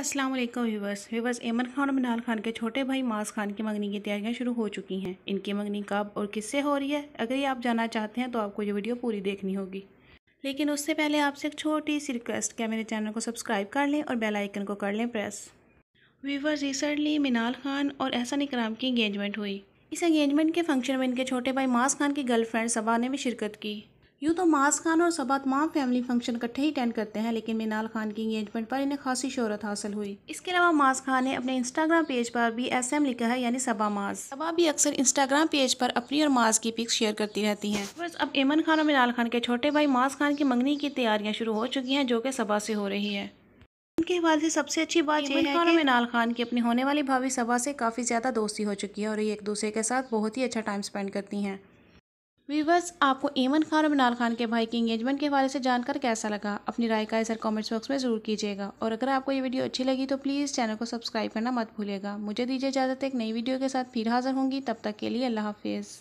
अस्सलाम वालेकुम viewers viewers एमन खान और मिनाल खान के छोटे भाई मास खान की मंगनी की तैयारियां शुरू हो चुकी हैं इनकी मंगनी कब और किससे हो रही है अगर ये आप जानना चाहते हैं तो आपको ये वीडियो पूरी देखनी होगी लेकिन उससे पहले आपसे एक छोटी सी रिक्वेस्ट क्या मेरे चैनल को सब्सक्राइब कर लें और बेल आइकन को कर लें press viewers recently Minal Khan और एहसन इकराम की इंगेजमेंट हुई इस इंगेजमेंट के फंक्शन में इनके छोटे भाई मास खान की गर्लफ्रेंड सबा ने भी शिरकत की यूँ तो माज खान और सबा तमाम फैमिली फंक्शन इकट्ठे ही अटेंड करते हैं लेकिन मीनाल खान की इंगेजमेंट पर इन्हें खासी शोहरत हासिल हुई इसके अलावा माज खान ने अपने इंस्टाग्राम पेज पर भी एस एम लिखा है यानी सबा माज सबा भी अक्सर इंस्टाग्राम पेज पर अपनी और माज की पिक्स शेयर करती रहती है बस अब ऐमन खान और मीनाल खान के छोटे भाई माज खान की मंगनी की तैयारियाँ शुरू हो चुकी हैं जो कि सबा से हो रही है उनके हवाले से सबसे अच्छी बात यह है कि मीनाल खान की अपनी होने वाली भाभी सबा से काफ़ी ज़्यादा दोस्ती हो चुकी है और ये एक दूसरे के साथ बहुत ही अच्छा टाइम स्पेंड करती हैं वीवर्स आपको ऐमन खान और मिनाल खान के भाई की इंगेजमेंट के हवाले से जानकर कैसा लगा अपनी राय का असर कमेंट्स बॉक्स में ज़रूर कीजिएगा और अगर आपको ये वीडियो अच्छी लगी तो प्लीज़ चैनल को सब्सक्राइब करना मत भूलिएगा मुझे दीजिए इजाज़त एक नई वीडियो के साथ फिर हाज़िर होंगी तब तक के लिए अल्लाह हाफिज़